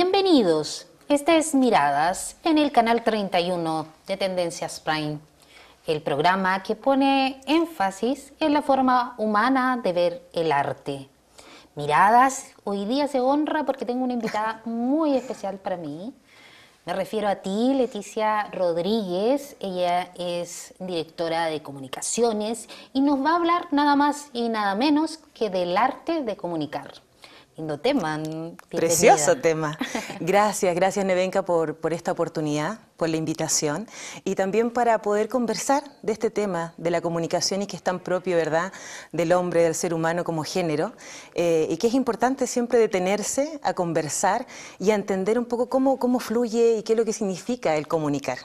bienvenidos. Esta es Miradas en el canal 31 de Tendencias Prime, el programa que pone énfasis en la forma humana de ver el arte. Miradas hoy día se honra porque tengo una invitada muy especial para mí. Me refiero a ti, Leticia Rodríguez. Ella es directora de comunicaciones y nos va a hablar nada más y nada menos que del arte de comunicar tema. Mm, Precioso tema. Gracias, gracias Nevenka por, por esta oportunidad, por la invitación y también para poder conversar de este tema de la comunicación y que es tan propio, ¿verdad?, del hombre, del ser humano como género eh, y que es importante siempre detenerse a conversar y a entender un poco cómo, cómo fluye y qué es lo que significa el comunicar.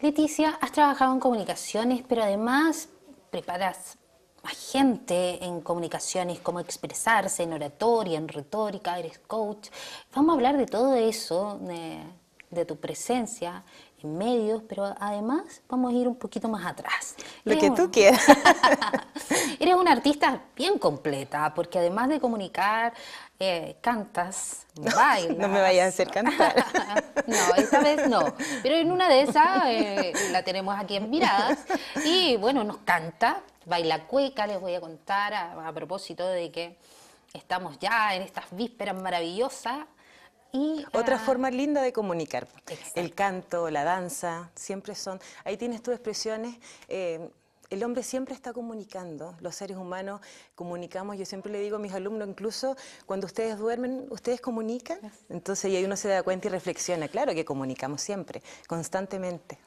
Leticia, has trabajado en comunicaciones, pero además preparas más gente en comunicaciones, cómo expresarse en oratoria, en retórica, eres coach. Vamos a hablar de todo eso, de, de tu presencia medios, pero además vamos a ir un poquito más atrás. Lo que tú quieras. eres una artista bien completa, porque además de comunicar, eh, cantas, bailas. No me vayas a hacer cantar. no, esta vez no. Pero en una de esas eh, la tenemos aquí en miradas. Y bueno, nos canta, baila cueca, les voy a contar a propósito de que estamos ya en estas vísperas maravillosas otra forma linda de comunicar. Pues. El canto, la danza, siempre son... Ahí tienes tus expresiones. Eh, el hombre siempre está comunicando, los seres humanos comunicamos, yo siempre le digo a mis alumnos, incluso cuando ustedes duermen, ¿ustedes comunican? Entonces y ahí uno se da cuenta y reflexiona, claro que comunicamos siempre, constantemente.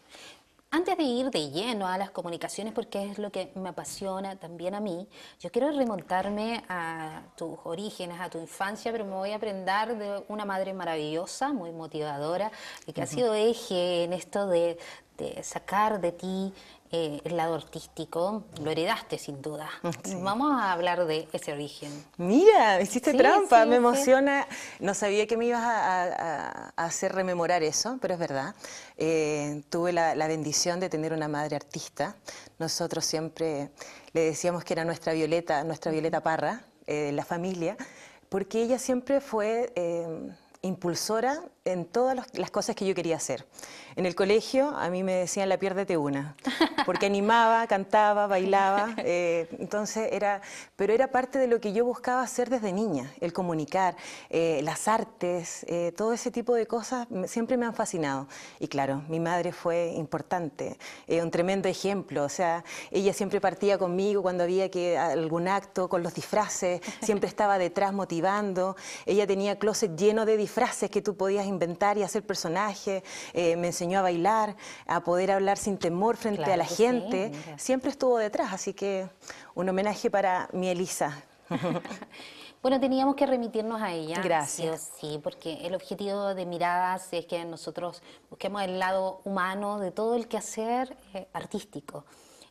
Antes de ir de lleno a las comunicaciones, porque es lo que me apasiona también a mí, yo quiero remontarme a tus orígenes, a tu infancia, pero me voy a aprender de una madre maravillosa, muy motivadora, y que ha sido eje en esto de, este, sacar de ti eh, el lado artístico, lo heredaste sin duda. Mm, Vamos a hablar de ese origen. Mira, hiciste trampa, me emociona. No sabía que me ibas a, hacer rememorar eso, pero es verdad. Eh, tuve la, bendición de tener una madre artista. Nosotros siempre le decíamos que era nuestra Violeta, nuestra Violeta Parra, eh, la familia, porque ella siempre fue impulsora en todas las cosas que yo quería hacer. En el colegio a mí me decían la piérdete una, porque animaba, cantaba, bailaba, eh, entonces era, pero era parte de lo que yo buscaba hacer desde niña, el comunicar, eh, las artes, eh, todo ese tipo de cosas siempre me han fascinado. Y claro, mi madre fue importante, un tremendo ejemplo, o sea, ella siempre partía conmigo cuando había que algún acto con los disfraces, siempre estaba detrás motivando, ella tenía closet lleno de disfraces que tú podías inventar y hacer personajes, eh, me enseñó a bailar, a poder hablar sin temor frente a la gente. Siempre estuvo detrás, así que un homenaje para mi Elisa. Bueno, teníamos que remitirnos a ella. Gracias. Sí, porque el objetivo de Miradas es que nosotros busquemos el lado humano de todo el quehacer eh, artístico.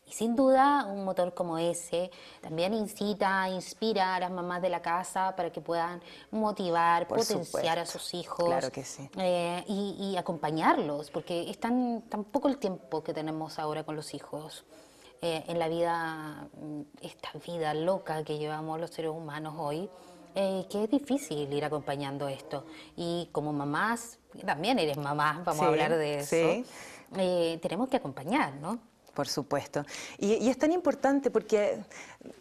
Y sin duda, un motor como ese también incita, inspira a las mamás de la casa para que puedan motivar, potenciar a sus hijos. que eh, y, acompañarlos, porque es tan, poco el tiempo que tenemos ahora con los hijos. Eh, en la vida, mm, esta vida loca que llevamos los seres humanos hoy, eh, que es difícil ir acompañando esto. Y como mamás, también eres mamá, vamos a hablar de eso, tenemos que acompañar, ¿no? por supuesto. Y, es tan importante porque,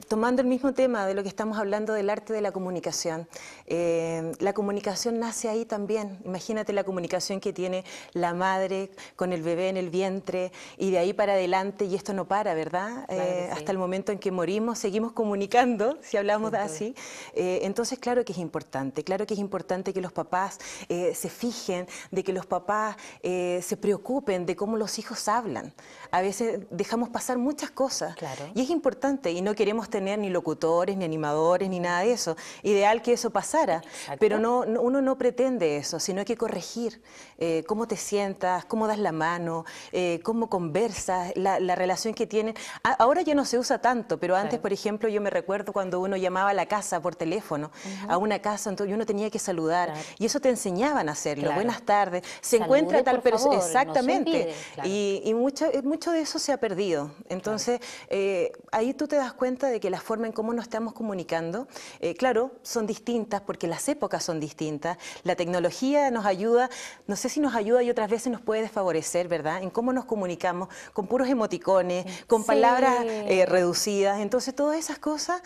tomando el mismo tema de lo que estamos hablando del arte de la comunicación, eh, la comunicación nace ahí también. Imagínate la comunicación que tiene la madre con el bebé en el vientre y de ahí para adelante, y esto no para, ¿verdad? Eh, hasta el momento en que morimos, seguimos comunicando, si hablamos así. Eh, entonces, claro que es importante, claro que es importante que los papás se fijen, de que los papás se preocupen de cómo los hijos hablan. A veces dejamos pasar muchas cosas. Y es importante, y no queremos tener ni locutores, ni animadores, ni nada de eso. Ideal que eso pasara, pero no, uno no pretende eso, sino hay que corregir eh, cómo te sientas, cómo das la mano, eh, cómo conversas, la, relación que tienen. ahora ya no se usa tanto, pero antes, por ejemplo, yo me recuerdo cuando uno llamaba a la casa por teléfono, a una casa, entonces uno tenía que saludar, y eso te enseñaban a hacerlo. Buenas tardes, se encuentra tal persona. Exactamente. y, y mucho, eh, mucho de eso se perdido. Entonces, eh, ahí tú te das cuenta de que la forma en cómo nos estamos comunicando, eh, claro, son distintas porque las épocas son distintas. La tecnología nos ayuda, no sé si nos ayuda y otras veces nos puede desfavorecer, ¿verdad? En cómo nos comunicamos con puros emoticones, con palabras eh, reducidas. Entonces, todas esas cosas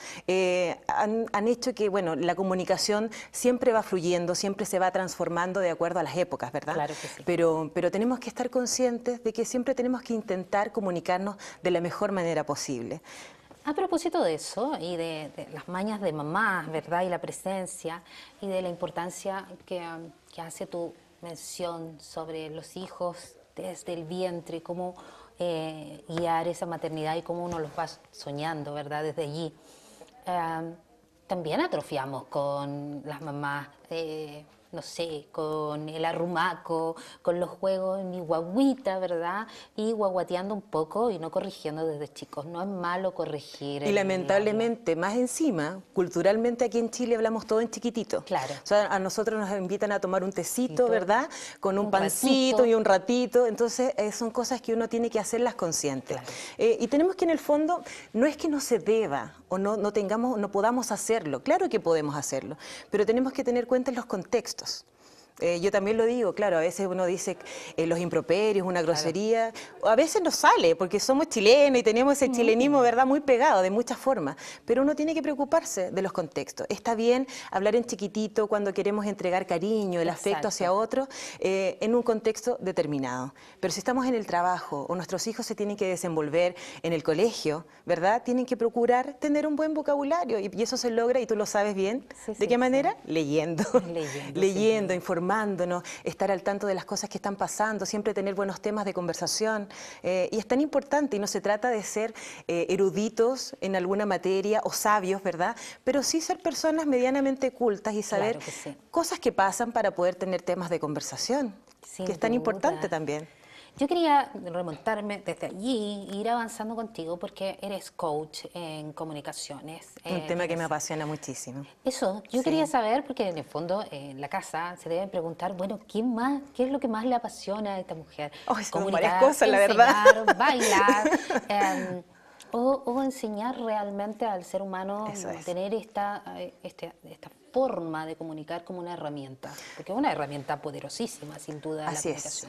han, hecho que, bueno, la comunicación siempre va fluyendo, siempre se va transformando de acuerdo a las épocas, ¿verdad? Claro Pero, pero tenemos que estar conscientes de que siempre tenemos que intentar comunicar de la mejor manera posible. A propósito de eso y de, las mañas de mamá, ¿verdad? Y la presencia y de la importancia que, hace tu mención sobre los hijos desde el vientre, cómo eh, guiar esa maternidad y cómo uno los va soñando, ¿verdad? Desde allí. Eh, también atrofiamos con las mamás. Eh, no sé, con el arrumaco, con los juegos, mi guaguita, ¿verdad? Y guaguateando un poco y no corrigiendo desde chicos. No es malo corregir. Y lamentablemente, más encima, culturalmente aquí en Chile hablamos todo en chiquitito. Claro. O sea, a nosotros nos invitan a tomar un tecito, ¿verdad? Con un, pancito y un ratito. Entonces, eh, son cosas que uno tiene que hacerlas conscientes. Eh, y tenemos que, en el fondo, no es que no se deba o no, no tengamos, no podamos hacerlo. Claro que podemos hacerlo, pero tenemos que tener cuenta en los contextos alustas Eh, yo también lo digo, claro, a veces uno dice eh, los improperios, una grosería, a veces nos sale, porque somos chilenos y tenemos ese chilenismo, mm. ¿verdad?, muy pegado de muchas formas, pero uno tiene que preocuparse de los contextos. Está bien hablar en chiquitito cuando queremos entregar cariño, el afecto hacia otro, eh, en un contexto determinado. Pero si estamos en el trabajo o nuestros hijos se tienen que desenvolver en el colegio, ¿verdad?, tienen que procurar tener un buen vocabulario y, eso se logra, y tú lo sabes bien, ¿de qué manera? leyendo, leyendo informando informándonos, estar al tanto de las cosas que están pasando, siempre tener buenos temas de conversación. Eh, y es tan importante, y no se trata de ser eh, eruditos en alguna materia o sabios, ¿verdad? Pero sí ser personas medianamente cultas y saber cosas que pasan para poder tener temas de conversación, que es tan importante también. Yo quería remontarme desde allí, e ir avanzando contigo, porque eres coach en comunicaciones. Un eh, tema que me apasiona muchísimo. Eso, yo quería saber, porque en el fondo en la casa se deben preguntar, bueno, ¿quién más, ¿qué es lo que más le apasiona a esta mujer? Oh, Comunicar, la verdad. Bailar. Em, o, enseñar realmente al ser humano a tener esta, eh, este, esta, esta forma de comunicar como una herramienta, porque es una herramienta poderosísima, sin duda, Así la Es.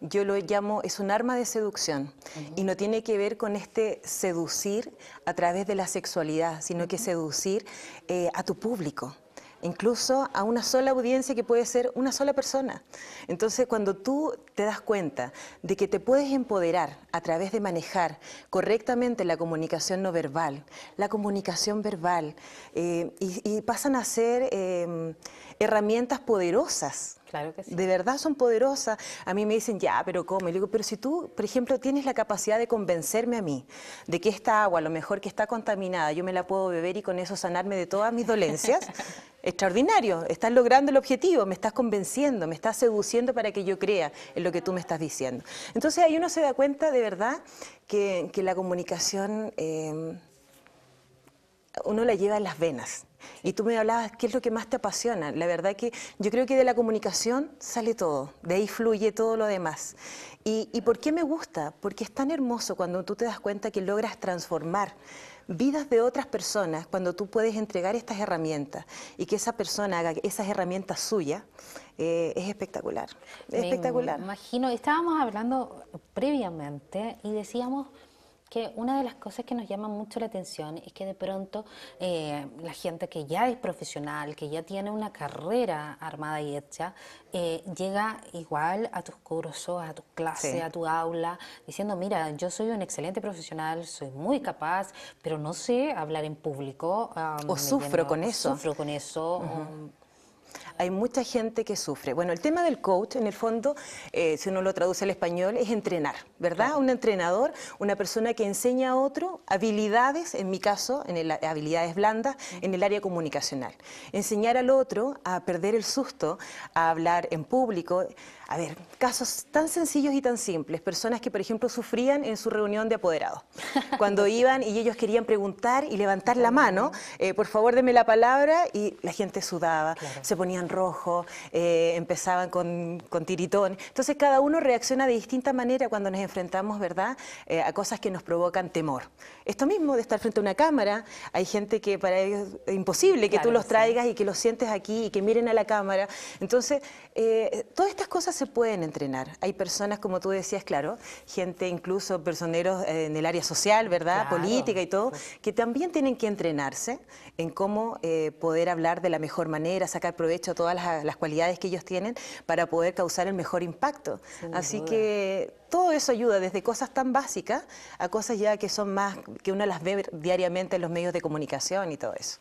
Yo lo llamo, es un arma de seducción, y no tiene que ver con este seducir a través de la sexualidad, sino que seducir eh, a tu público incluso a una sola audiencia que puede ser una sola persona. Entonces, cuando tú te das cuenta de que te puedes empoderar a través de manejar correctamente la comunicación no verbal, la comunicación verbal, eh, y, pasan a ser em, herramientas poderosas Claro que De verdad son poderosas. A mí me dicen, ya, pero ¿cómo? Y digo, pero si tú, por ejemplo, tienes la capacidad de convencerme a mí de que esta agua, a lo mejor que está contaminada, yo me la puedo beber y con eso sanarme de todas mis dolencias, extraordinario. Estás logrando el objetivo, me estás convenciendo, me estás seduciendo para que yo crea en lo que tú me estás diciendo. Entonces ahí uno se da cuenta de verdad que, la comunicación... Eh, uno la lleva en las venas. Y tú me hablabas, ¿qué es lo que más te apasiona? La verdad que yo creo que de la comunicación sale todo, de ahí fluye todo lo demás. ¿Y, y por qué me gusta? Porque es tan hermoso cuando tú te das cuenta que logras transformar vidas de otras personas cuando tú puedes entregar estas herramientas y que esa persona haga esas herramientas suyas. Eh, es espectacular, me espectacular. Imagino, estábamos hablando previamente y decíamos que una de las cosas que nos llama mucho la atención es que de pronto eh, la gente que ya es profesional, que ya tiene una carrera armada y hecha, eh, llega igual a tus cursos, a tu clase, a tu aula, diciendo, mira, yo soy un excelente profesional, soy muy capaz, pero no sé hablar en público. Ah, o sufro con eso. Sufro con eso hay mucha gente que sufre. Bueno, el tema del coach, en el fondo, eh, si uno lo traduce al español, es entrenar, ¿verdad? Un entrenador, una persona que enseña a otro habilidades, en mi caso, en habilidades blandas, en el área comunicacional. Enseñar al otro a perder el susto, a hablar en público. A ver, casos tan sencillos y tan simples. Personas que, por ejemplo, sufrían en su reunión de apoderados. Cuando iban y ellos querían preguntar y levantar la mano, eh, por favor, deme la palabra, y la gente sudaba, se ponían rojo, eh, empezaban con, tiritón. Entonces cada uno reacciona de distinta manera cuando nos enfrentamos, ¿verdad?, eh, a cosas que nos provocan temor. Esto mismo de estar frente a una cámara, hay gente que para ellos es imposible que tú los traigas y que los sientes aquí y que miren a la cámara. Entonces, eh, todas estas cosas se pueden entrenar. Hay personas, como tú decías, claro, gente incluso personeros en el área social, ¿verdad?, política y todo, que también tienen que entrenarse en cómo poder hablar de la mejor manera, sacar provecho todas las, cualidades que ellos tienen para poder causar el mejor impacto. Así que todo eso ayuda, desde cosas tan básicas a cosas ya que son más, que uno las ve diariamente en los medios de comunicación y todo eso.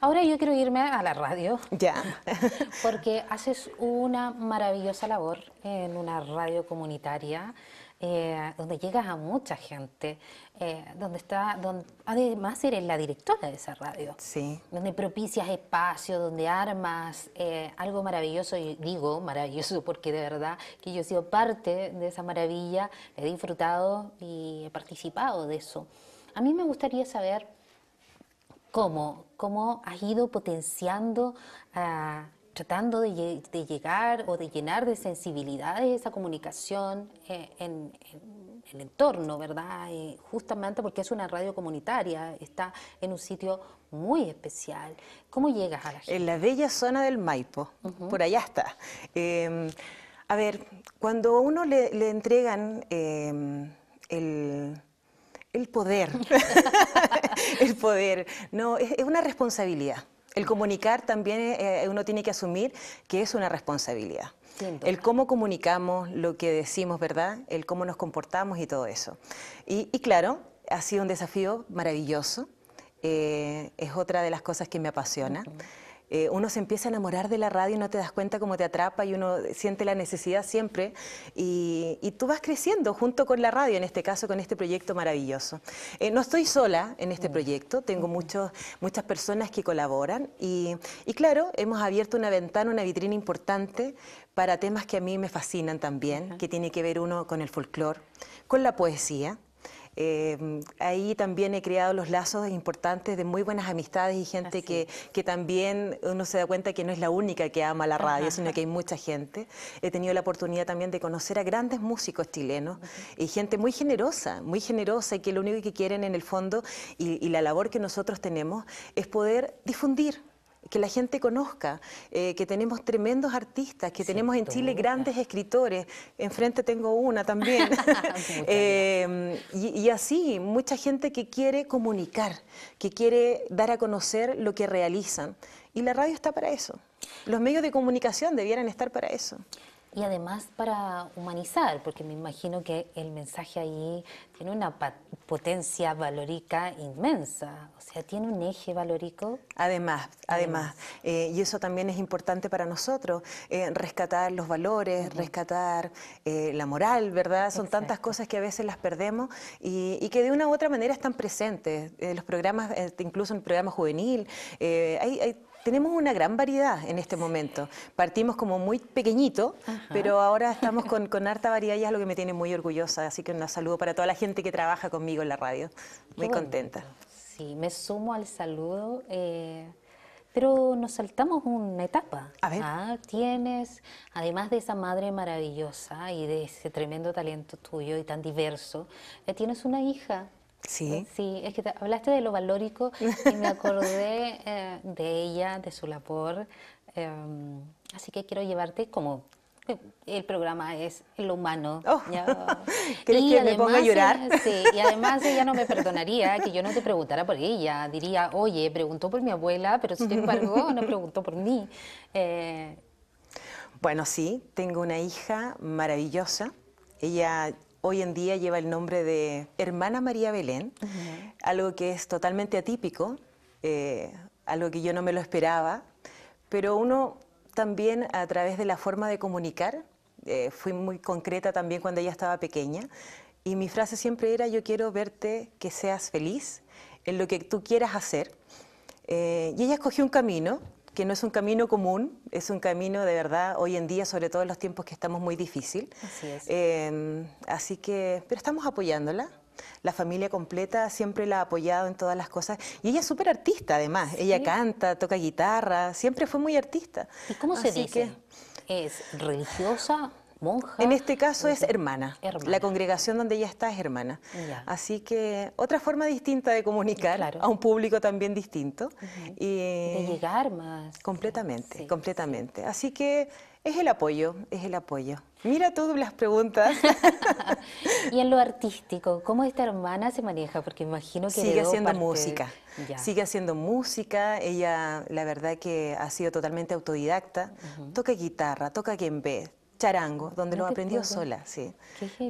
Ahora yo quiero irme a la radio. Ya. Porque haces una maravillosa labor en una radio comunitaria eh, donde llegas a mucha gente, eh, donde está, donde, además eres la directora de esa radio, donde propicias espacio, donde armas eh, algo maravilloso, y digo maravilloso porque de verdad que yo he sido parte de esa maravilla, he disfrutado y he participado de eso. A mí me gustaría saber cómo, cómo has ido potenciando ah, tratando de, llegar o de llenar de sensibilidades esa comunicación eh, en, el entorno, ¿verdad? Eh, justamente porque es una radio comunitaria, está en un sitio muy especial. ¿Cómo llegas a la gente? En la bella zona del Maipo, por allá está. Em, a ver, cuando a uno le, entregan em, el poder. el poder. No, es una responsabilidad. El comunicar también eh, eh, uno tiene que asumir que es una responsabilidad. El cómo comunicamos lo que decimos, ¿verdad? El cómo nos comportamos y todo eso. Y, claro, ha sido un desafío maravilloso. Eh, es otra de las cosas que me apasiona. Eh, uno se empieza a enamorar de la radio y no te das cuenta cómo te atrapa y uno siente la necesidad siempre. Y, tú vas creciendo junto con la radio, en este caso con este proyecto maravilloso. Eh, no estoy sola en este mm. proyecto, tengo muchas personas que colaboran y, claro, hemos abierto una ventana, una vitrina importante para temas que a mí me fascinan también, que tiene que ver uno con el folclore, con la poesía Em, ahí también he creado los lazos importantes de muy buenas amistades y gente que, también uno se da cuenta que no es la única que ama la radio, sino que hay mucha gente. He tenido la oportunidad también de conocer a grandes músicos chilenos y gente muy generosa, muy generosa y que lo único que quieren en el fondo y la labor que nosotros tenemos es poder difundir que la gente conozca, eh, que tenemos tremendos artistas, que tenemos en Chile grandes escritores, enfrente tengo una también, eh, y, y, así, mucha gente que quiere comunicar, que quiere dar a conocer lo que realizan, y la radio está para eso, los medios de comunicación debieran estar para eso y además para humanizar, porque me imagino que el mensaje ahí tiene una potencia valorica inmensa, o sea, tiene un eje valorico. Además, además, eh, y eso también es importante para nosotros, eh, rescatar los valores, rescatar eh, la moral, ¿verdad? Son tantas cosas que a veces las perdemos y, que de una u otra manera están presentes. los programas, incluso en el programa juvenil, hay, hay tenemos una gran variedad en este momento. Partimos como muy pequeñito, pero ahora estamos con, harta variedad y es lo que me tiene muy orgullosa. Así que un saludo para toda la gente que trabaja conmigo en la radio. Muy contenta. Sí, me sumo al saludo. Eh, pero nos saltamos una etapa. A ver. Ah, tienes, además de esa madre maravillosa y de ese tremendo talento tuyo y tan diverso, eh, tienes una hija Sí. Eh, sí, es que hablaste de lo valórico y me acordé eh, de ella, de su labor. Em, así que quiero llevarte como el programa es lo humano. Oh, ¿ya? y que me ponga a llorar? sí, y además ella no me perdonaría que yo no te preguntara por ella. Diría, oye, preguntó por mi abuela, pero sin embargo no preguntó por mí. Eh, bueno, sí, tengo una hija maravillosa. Ella hoy en día lleva el nombre de Hermana María Belén, algo que es totalmente atípico, eh, algo que yo no me lo esperaba, pero uno también a través de la forma de comunicar, eh, fui muy concreta también cuando ella estaba pequeña, y mi frase siempre era, yo quiero verte que seas feliz en lo que tú quieras hacer. Eh, y ella escogió un camino que no es un camino común, es un camino de verdad hoy en día, sobre todo en los tiempos que estamos muy difícil. Así es. Em, así que, pero estamos apoyándola. La familia completa siempre la ha apoyado en todas las cosas. Y ella es súper artista, además. Ella canta, toca guitarra, siempre fue muy artista. ¿Y cómo se dice? ¿Es religiosa? monja. En este caso es hermana. La congregación donde ella está es hermana. Así que otra forma distinta de comunicar a un público también distinto. y, de llegar más. Completamente, completamente. Así que es el apoyo, es el apoyo. Mira tú las preguntas. y en lo artístico, ¿cómo esta hermana se maneja? Porque imagino que... Sigue haciendo música, sigue haciendo música. Ella, la verdad que ha sido totalmente autodidacta. Toca guitarra, toca ve, charango, donde ah, lo ha aprendió sola, sí.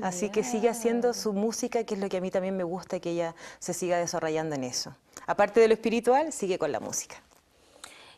Así que sigue haciendo su música, que es lo que a mí también me gusta que ella se siga desarrollando en eso. Aparte de lo espiritual, sigue con la música.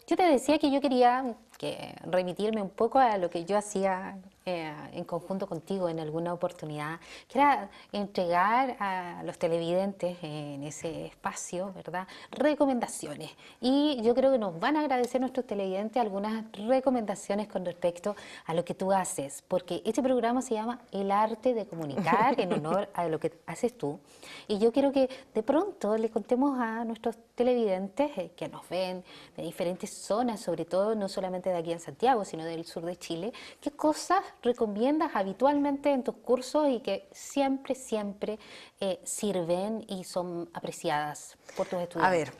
Yo te decía que yo quería que remitirme un poco a lo que yo hacía eh, en conjunto contigo en alguna oportunidad, que era entregar a los televidentes en ese espacio, ¿verdad? Recomendaciones. Y yo creo que nos van a agradecer nuestros televidentes algunas recomendaciones con respecto a lo que tú haces, porque este programa se llama El arte de comunicar en honor a lo que haces tú. Y yo quiero que de pronto le contemos a nuestros televidentes eh, que nos ven de diferentes zonas, sobre todo no solamente de aquí en Santiago, sino del sur de Chile, qué cosas recomiendas habitualmente en tus cursos y que siempre, siempre eh, sirven y son apreciadas por tus estudiantes? A ver.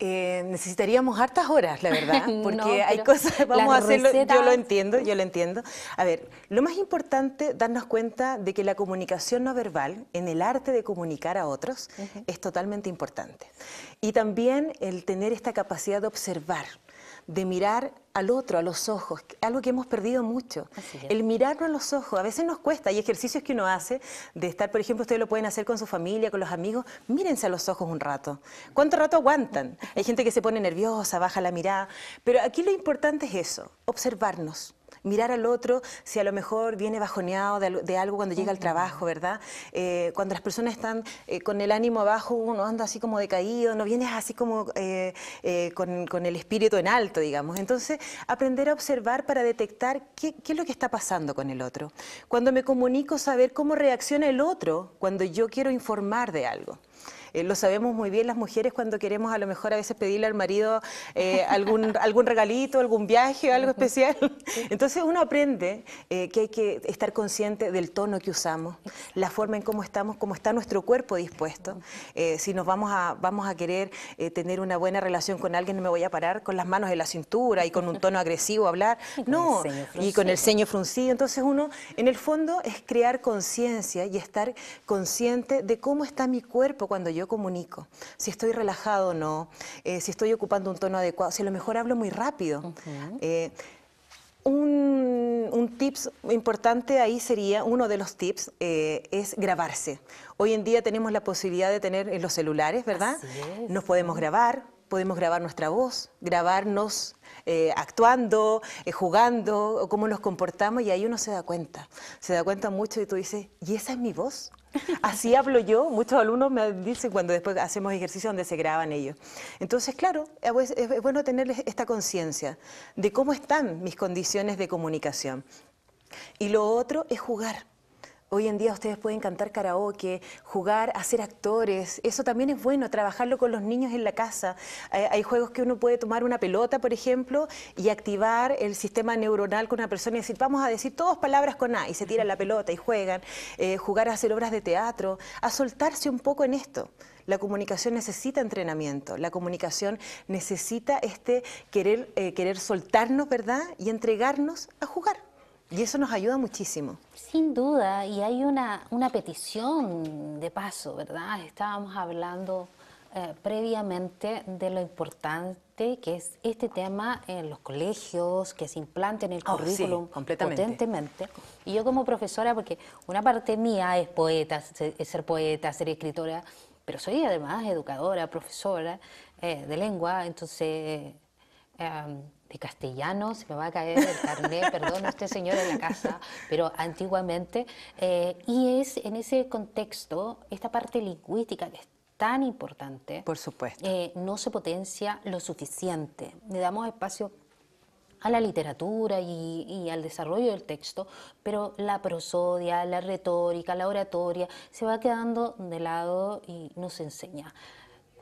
Eh, necesitaríamos hartas horas, la verdad, porque hay cosas, vamos a hacerlo, yo lo entiendo, yo lo entiendo. A ver, lo más importante, darnos cuenta de que la comunicación no verbal, en el arte de comunicar a otros, es totalmente importante. Y también el tener esta capacidad de observar, de mirar al otro, a los ojos, algo que hemos perdido mucho. El mirarnos a los ojos, a veces nos cuesta, y ejercicios que uno hace, de estar, por ejemplo, ustedes lo pueden hacer con su familia, con los amigos, mírense a los ojos un rato. ¿Cuánto rato aguantan? Hay gente que se pone nerviosa, baja la mirada, pero aquí lo importante es eso, observarnos mirar al otro si a lo mejor viene bajoneado de, algo cuando llega al trabajo, ¿verdad? Eh, cuando las personas están eh, con el ánimo abajo, uno anda así como decaído, no vienes así como eh, con, el espíritu en alto, digamos. Entonces, aprender a observar para detectar qué, qué es lo que está pasando con el otro. Cuando me comunico, saber cómo reacciona el otro cuando yo quiero informar de algo. Eh, lo sabemos muy bien las mujeres cuando queremos a lo mejor a veces pedirle al marido eh, algún, algún regalito, algún viaje, algo especial. Entonces uno aprende eh, que hay que estar consciente del tono que usamos, la forma en cómo estamos, cómo está nuestro cuerpo dispuesto. si nos vamos a, vamos a querer tener una buena relación con alguien, no me voy a parar con las manos en la cintura y con un tono agresivo hablar. No, y con el ceño fruncido. Entonces uno, en el fondo, es crear conciencia y estar consciente de cómo está mi cuerpo cuando yo comunico, si estoy relajado o no, eh, si estoy ocupando un tono adecuado, si a lo mejor hablo muy rápido. Eh, un, un, tips importante ahí sería, uno de los tips eh, es grabarse. Hoy en día tenemos la posibilidad de tener en los celulares, ¿verdad? Nos podemos grabar, podemos grabar nuestra voz, grabarnos eh, actuando, eh, jugando, cómo nos comportamos y ahí uno se da cuenta. Se da cuenta mucho y tú dices, ¿y esa es mi voz? Así hablo yo, muchos alumnos me dicen cuando después hacemos ejercicio donde se graban ellos. Entonces, claro, es bueno tener esta conciencia de cómo están mis condiciones de comunicación. Y lo otro es jugar. Hoy en día ustedes pueden cantar karaoke, jugar, hacer actores. Eso también es bueno, trabajarlo con los niños en la casa. Eh, hay juegos que uno puede tomar una pelota, por ejemplo, y activar el sistema neuronal con una persona y decir, vamos a decir todas palabras con A, y se tira la pelota y juegan. Eh, jugar a hacer obras de teatro, a soltarse un poco en esto. La comunicación necesita entrenamiento, la comunicación necesita este querer, eh, querer soltarnos, ¿verdad? Y entregarnos a jugar. Y eso nos ayuda muchísimo. Sin duda, y hay una, una petición de paso, ¿verdad? Estábamos hablando eh, previamente de lo importante que es este tema en los colegios, que se implante en el oh, currículum completamente. Y yo como profesora, porque una parte mía es poeta, es ser poeta, ser escritora, pero soy además educadora, profesora eh, de lengua, entonces... Eh, em, de castellano, se me va a caer el carnet, perdón, este señor en la casa, pero antiguamente. Eh, y es en ese contexto, esta parte lingüística que es tan importante, por supuesto, eh, no se potencia lo suficiente. Le damos espacio a la literatura y, y, al desarrollo del texto, pero la prosodia, la retórica, la oratoria, se va quedando de lado y no se enseña.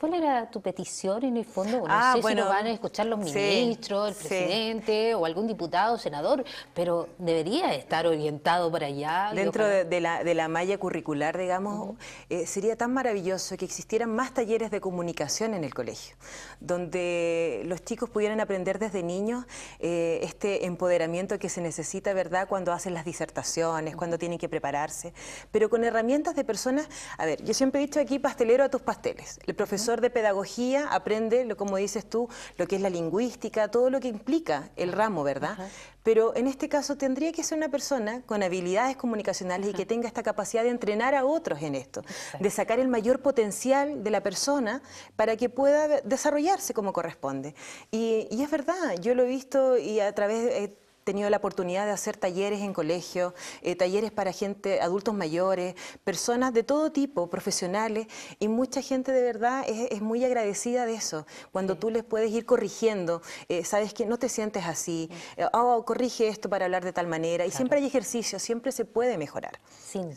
¿Cuál era tu petición en el fondo? ah, no sé bueno, si lo van a escuchar los ministros, el presidente o algún diputado, senador, pero debería estar orientado para allá. Dentro de, la, malla curricular, digamos, eh, sería tan maravilloso que existieran más talleres de comunicación en el colegio, donde los chicos pudieran aprender desde niños eh, este empoderamiento que se necesita, ¿verdad?, cuando hacen las disertaciones, cuando tienen que prepararse, pero con herramientas de personas. A ver, yo siempre he dicho aquí pastelero a tus pasteles. El profesor de pedagogía aprende, como dices tú, lo que es la lingüística, todo lo que implica el ramo, ¿verdad? Pero en este caso tendría que ser una persona con habilidades comunicacionales y que tenga esta capacidad de entrenar a otros en esto, de sacar el mayor potencial de la persona para que pueda desarrollarse como corresponde. Y, es verdad, yo lo he visto y a través... Eh, tenido la oportunidad de hacer talleres en colegios, eh, talleres para gente, adultos mayores, personas de todo tipo, profesionales, y mucha gente de verdad es, muy agradecida de eso, cuando tú les puedes ir corrigiendo, eh, sabes que no te sientes así, eh, oh, corrige esto para hablar de tal manera, y siempre hay ejercicio, siempre se puede mejorar.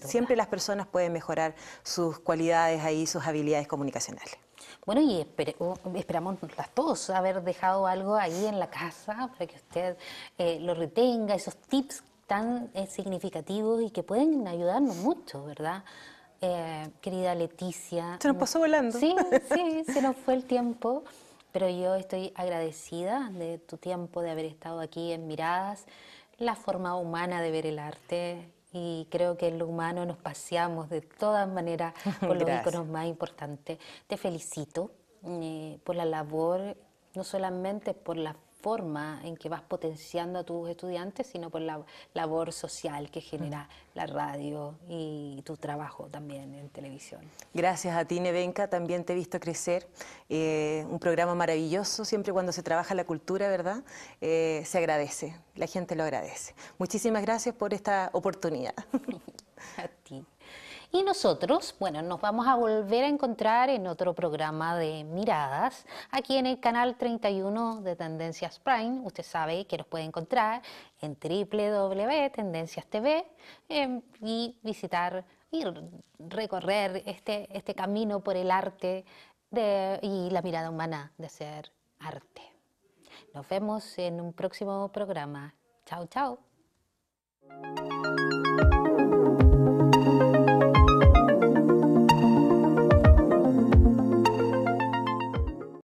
Siempre las personas pueden mejorar sus cualidades ahí, sus habilidades comunicacionales. Bueno, y esperamos las todos haber dejado algo ahí en la casa para que usted eh, lo retenga, esos tips tan eh, significativos y que pueden ayudarnos mucho, ¿verdad? Eh, querida Leticia. Se nos pasó volando. Sí, sí, se nos fue el tiempo, pero yo estoy agradecida de tu tiempo, de haber estado aquí en Miradas, la forma humana de ver el arte, y creo que en lo humano nos paseamos de todas maneras por los íconos más importantes. Te felicito eh, por la labor, no solamente por la forma en que vas potenciando a tus estudiantes, sino por la labor social que genera la radio y tu trabajo también en televisión. Gracias a ti, Nevenka, también te he visto crecer. Eh, un programa maravilloso, siempre cuando se trabaja la cultura, ¿verdad? Eh, se agradece, la gente lo agradece. Muchísimas gracias por esta oportunidad. a ti. Y nosotros, bueno, nos vamos a volver a encontrar en otro programa de miradas, aquí en el canal 31 de Tendencias Prime. Usted sabe que nos puede encontrar en www.tendencias.tv em, y visitar y recorrer este, este camino por el arte y la mirada humana de ser arte. Nos vemos en un próximo programa. Chao, chao.